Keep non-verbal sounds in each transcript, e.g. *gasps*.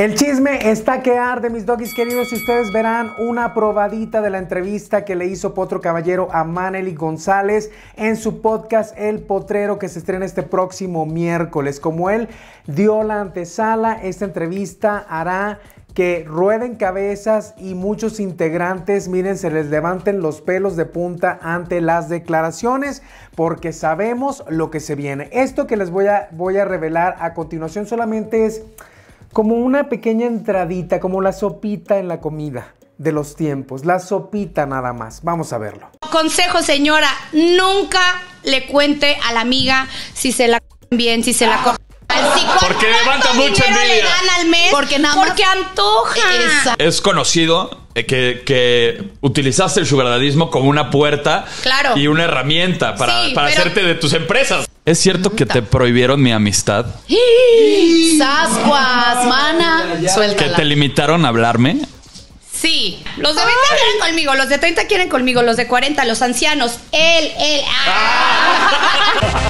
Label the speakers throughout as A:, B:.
A: El chisme está que arde, mis doggies queridos, y ustedes verán una probadita de la entrevista que le hizo Potro Caballero a Manely González en su podcast El Potrero, que se estrena este próximo miércoles. Como él dio la antesala, esta entrevista hará que rueden cabezas y muchos integrantes, miren, se les levanten los pelos de punta ante las declaraciones, porque sabemos lo que se viene. Esto que les voy a, voy a revelar a continuación solamente es como una pequeña entradita, como la sopita en la comida de los tiempos, la sopita nada más. Vamos a verlo. Consejo, señora, nunca le cuente a la amiga si se la bien, si se la coge. porque levanta mucha envidia. al mes porque nada porque antoja. Es conocido eh, que, utilizaste el sugardadismo como una puerta y una herramienta para hacerte de tus empresas. ¿Es cierto que te prohibieron mi amistad? *gasps* ¡Sascuas, mana! ¿Que te limitaron a hablarme? Sí, los de 20 quieren conmigo, los de 30 quieren conmigo, los de 40, los ancianos, él, él. ah. *laughs*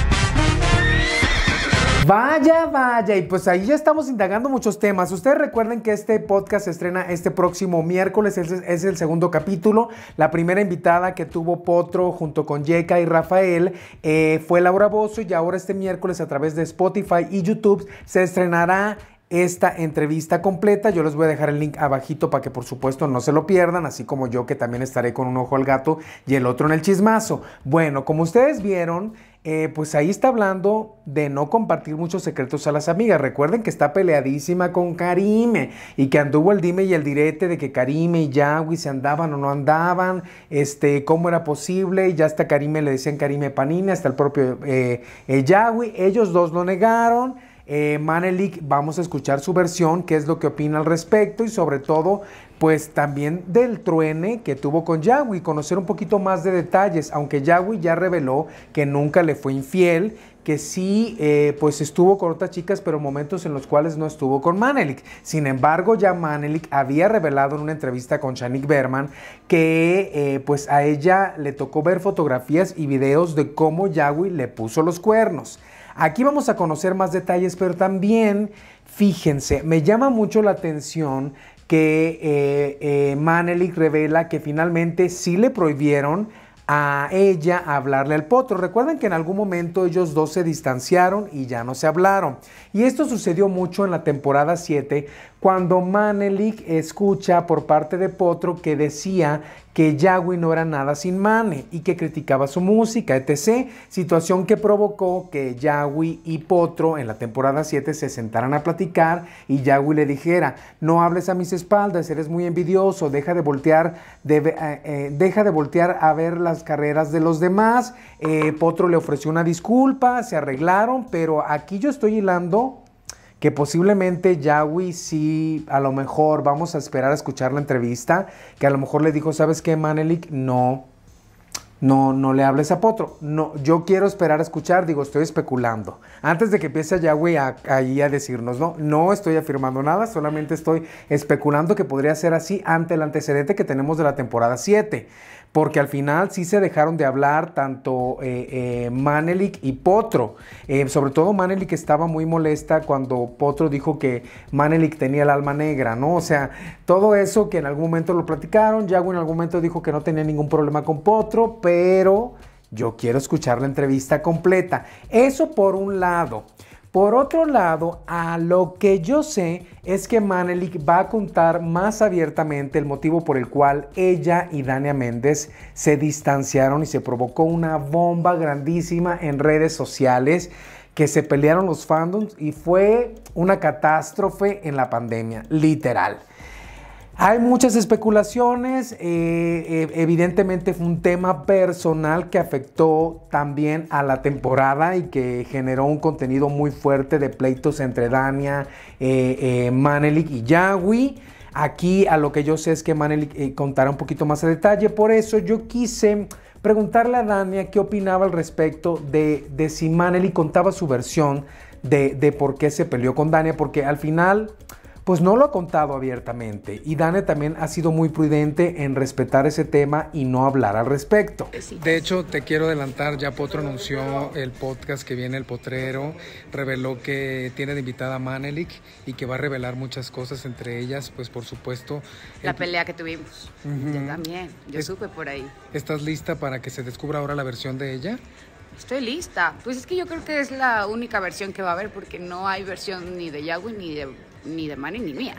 A: Vaya, vaya, y pues ahí ya estamos indagando muchos temas. Ustedes recuerden que este podcast se estrena este próximo miércoles, es, es el segundo capítulo. La primera invitada que tuvo Potro junto con Yeka y Rafael eh, fue Laura Bozo y ahora este miércoles a través de Spotify y YouTube se estrenará esta entrevista completa. Yo les voy a dejar el link abajito para que por supuesto no se lo pierdan, así como yo que también estaré con un ojo al gato y el otro en el chismazo. Bueno, como ustedes vieron, eh, pues ahí está hablando de no compartir muchos secretos a las amigas. Recuerden que está peleadísima con Karime y que anduvo el dime y el direte de que Karime y Yahweh se andaban o no andaban, este, cómo era posible, y ya hasta Karime le decían Karime Panini, hasta el propio eh, eh Ellos dos lo negaron. Eh, Manelik, vamos a escuchar su versión, qué es lo que opina al respecto y sobre todo, pues también del truene que tuvo con Yahweh, conocer un poquito más de detalles, aunque Yahweh ya reveló que nunca le fue infiel, que sí, eh, pues estuvo con otras chicas, pero momentos en los cuales no estuvo con Manelik. Sin embargo, ya Manelik había revelado en una entrevista con Shanik Berman que eh, pues a ella le tocó ver fotografías y videos de cómo Yahweh le puso los cuernos. Aquí vamos a conocer más detalles, pero también, fíjense, me llama mucho la atención que eh, eh, Manelik revela que finalmente sí le prohibieron a ella hablarle al potro. Recuerden que en algún momento ellos dos se distanciaron y ya no se hablaron. Y esto sucedió mucho en la temporada 7 cuando Manelik escucha por parte de Potro que decía que Yahweh no era nada sin Mane y que criticaba su música, etc. Situación que provocó que Yahweh y Potro en la temporada 7 se sentaran a platicar y Yahweh le dijera, no hables a mis espaldas, eres muy envidioso, deja de voltear, eh, eh, deja de voltear a ver las carreras de los demás. Eh, Potro le ofreció una disculpa, se arreglaron, pero aquí yo estoy hilando que posiblemente Yahweh sí, a lo mejor vamos a esperar a escuchar la entrevista, que a lo mejor le dijo, ¿sabes qué, Manelik? No, no, no le hables a Potro. No, yo quiero esperar a escuchar, digo, estoy especulando. Antes de que empiece Yahweh ahí a, a decirnos, no, no estoy afirmando nada, solamente estoy especulando que podría ser así ante el antecedente que tenemos de la temporada 7 porque al final sí se dejaron de hablar tanto eh, eh, Manelik y Potro. Eh, sobre todo Manelik estaba muy molesta cuando Potro dijo que Manelik tenía el alma negra, ¿no? O sea, todo eso que en algún momento lo platicaron, Yago en algún momento dijo que no tenía ningún problema con Potro, pero yo quiero escuchar la entrevista completa. Eso por un lado. Por otro lado, a lo que yo sé es que Manelik va a contar más abiertamente el motivo por el cual ella y Dania Méndez se distanciaron y se provocó una bomba grandísima en redes sociales que se pelearon los fandoms y fue una catástrofe en la pandemia, literal. Hay muchas especulaciones, eh, eh, evidentemente fue un tema personal que afectó también a la temporada y que generó un contenido muy fuerte de pleitos entre Dania, eh, Manelik y Yagui. Aquí a lo que yo sé es que Manelik contará un poquito más a detalle, por eso yo quise preguntarle a Dania qué opinaba al respecto de, si Manelik contaba su versión de por qué se peleó con Dania, porque al final pues no lo ha contado abiertamente y Dane también ha sido muy prudente en respetar ese tema y no hablar al respecto. De hecho, te quiero adelantar, ya Potro anunció el podcast que viene El Potrero, reveló que tiene de invitada a Manelik y que va a revelar muchas cosas, entre ellas, pues por supuesto... La pelea que tuvimos, yo también, yo supe por ahí. ¿Estás lista para que se descubra ahora la versión de ella? Estoy lista. Pues es que yo creo que es la única versión que va a haber porque no hay versión ni de Yahweh ni de ni de Manny ni mía.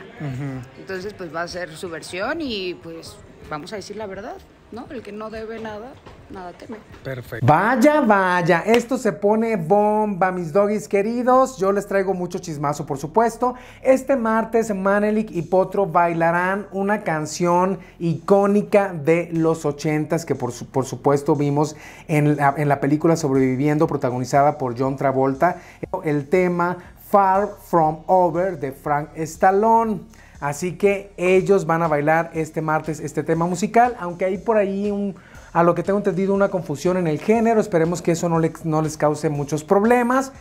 A: Entonces, pues va a ser su versión y pues vamos a decir la verdad, ¿no? El que no debe nada, nada teme. Perfecto. Vaya, vaya, esto se pone bomba, mis doggies queridos. Yo les traigo mucho chismazo, por supuesto. Este martes, Manelik y Potro bailarán una canción icónica de los ochentas que por, por supuesto vimos en la, en la película Sobreviviendo, protagonizada por John Travolta. El tema Far From Over de Frank Stallone. Así que ellos van a bailar este martes este tema musical, aunque hay por ahí un, a lo que tengo entendido una confusión en el género, esperemos que eso no les, no les cause muchos problemas.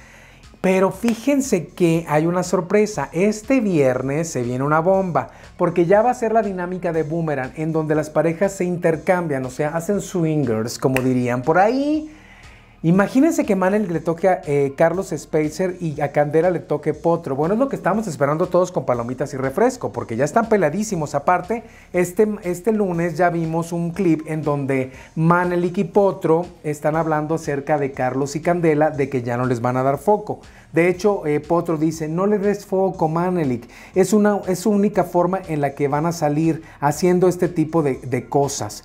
A: Pero fíjense que hay una sorpresa. Este viernes se viene una bomba, porque ya va a ser la dinámica de Boomerang, en donde las parejas se intercambian, o sea, hacen swingers, como dirían por ahí. Imagínense que Manelik le toque a eh, Carlos Spacer y a Candela le toque Potro. Bueno, es lo que estamos esperando todos con palomitas y refresco, porque ya están peladísimos. Aparte, este, este lunes ya vimos un clip en donde Manelik y Potro están hablando acerca de Carlos y Candela, de que ya no les van a dar foco. De hecho, eh, Potro dice, no le des foco, Manelik. Es, una, es su única forma en la que van a salir haciendo este tipo de, de cosas.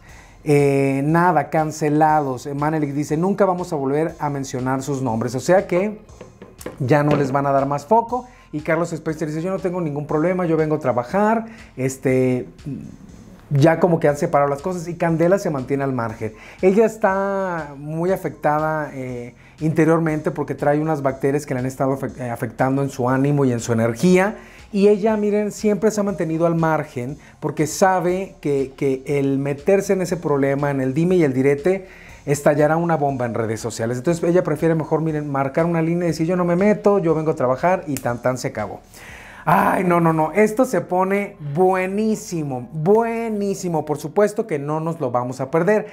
A: Eh, nada, cancelados. Eh, Manelik dice, nunca vamos a volver a mencionar sus nombres. O sea que ya no les van a dar más foco. Y Carlos Speister dice, yo no tengo ningún problema, yo vengo a trabajar, este, ya como que han separado las cosas y Candela se mantiene al margen. Ella está muy afectada eh, interiormente porque trae unas bacterias que le han estado eh, afectando en su ánimo y en su energía. Y ella, miren, siempre se ha mantenido al margen porque sabe que, que el meterse en ese problema, en el dime y el direte, estallará una bomba en redes sociales. Entonces ella prefiere mejor, miren, marcar una línea y decir yo no me meto, yo vengo a trabajar y tan tan se acabó. Ay, no, no, no. Esto se pone buenísimo, buenísimo. Por supuesto que no nos lo vamos a perder.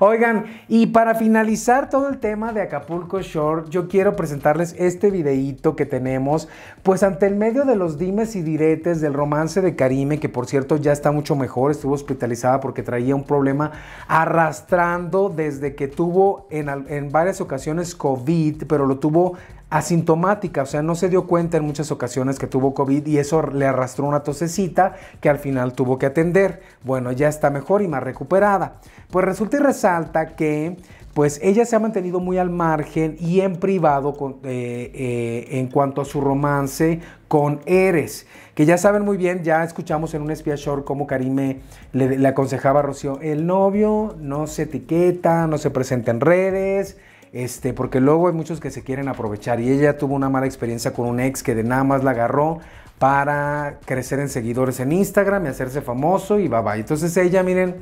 A: Oigan, y para finalizar todo el tema de Acapulco Short, yo quiero presentarles este videíto que tenemos, pues ante el medio de los dimes y diretes del romance de Karime, que por cierto ya está mucho mejor, estuvo hospitalizada porque traía un problema arrastrando desde que tuvo en, en varias ocasiones COVID, pero lo tuvo asintomática, o sea, no se dio cuenta en muchas ocasiones que tuvo COVID y eso le arrastró una tosecita que al final tuvo que atender. Bueno, ya está mejor y más recuperada. Pues resulta y resalta que pues ella se ha mantenido muy al margen y en privado eh, eh, en cuanto a su romance con Eres, que ya saben muy bien, ya escuchamos en un espía short cómo Karime le aconsejaba a Rocío, el novio no se etiqueta, no se presenta en redes, este, porque luego hay muchos que se quieren aprovechar y ella tuvo una mala experiencia con un ex que de nada más la agarró para crecer en seguidores en Instagram y hacerse famoso y va bye. Entonces ella, miren,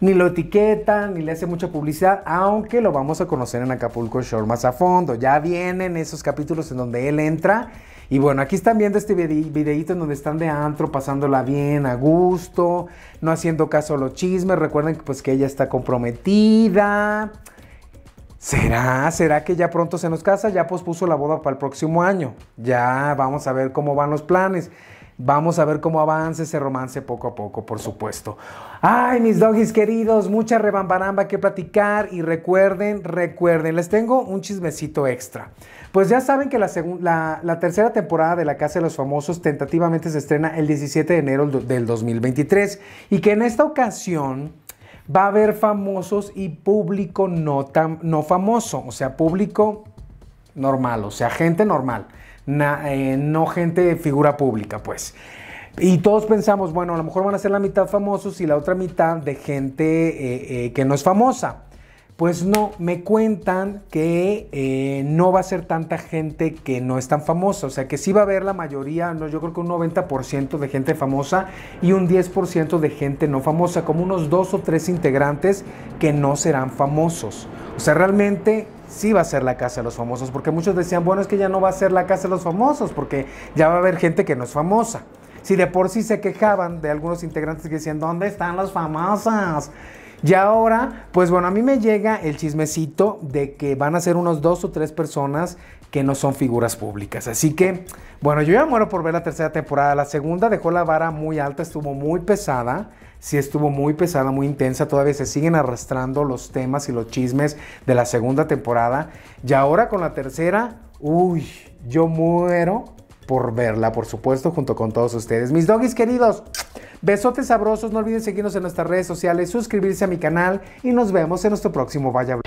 A: ni lo etiqueta, ni le hace mucha publicidad, aunque lo vamos a conocer en Acapulco Shore más a fondo. Ya vienen esos capítulos en donde él entra. Y bueno, aquí están viendo este videíto en donde están de antro, pasándola bien, a gusto, no haciendo caso a los chismes. Recuerden que pues que ella está comprometida. ¿Será? ¿Será que ya pronto se nos casa? Ya pospuso la boda para el próximo año. Ya vamos a ver cómo van los planes. Vamos a ver cómo avanza ese romance poco a poco, por supuesto. Ay, mis doggies queridos, mucha rebambaramba que platicar y recuerden, recuerden, les tengo un chismecito extra. Pues ya saben que la, la tercera temporada de La Casa de los Famosos tentativamente se estrena el 17 de enero del 2023 y que en esta ocasión va a haber famosos y público no, no famoso, o sea, público normal, o sea, gente normal, eh, no gente de figura pública, pues. Y todos pensamos, bueno, a lo mejor van a ser la mitad famosos y la otra mitad de gente eh, eh, que no es famosa. Pues no, me cuentan que eh, no va a ser tanta gente que no es tan famosa, o sea que sí va a haber la mayoría, no, yo creo que un 90% de gente famosa y un 10% de gente no famosa, como unos dos o tres integrantes que no serán famosos. O sea, realmente sí va a ser la casa de los famosos, porque muchos decían, bueno, es que ya no va a ser la casa de los famosos, porque ya va a haber gente que no es famosa. Si de por sí se quejaban de algunos integrantes que decían, ¿dónde están las famosas? Y ahora, pues bueno, a mí me llega el chismecito de que van a ser unos dos o tres personas que no son figuras públicas. Así que, bueno, yo ya muero por ver la tercera temporada. La segunda dejó la vara muy alta, estuvo muy pesada. Sí, estuvo muy pesada, muy intensa. Todavía se siguen arrastrando los temas y los chismes de la segunda temporada. Y ahora con la tercera, uy, yo muero por verla, por supuesto, junto con todos ustedes. Mis doggies queridos. Besotes sabrosos, no olviden seguirnos en nuestras redes sociales, suscribirse a mi canal y nos vemos en nuestro próximo Vaya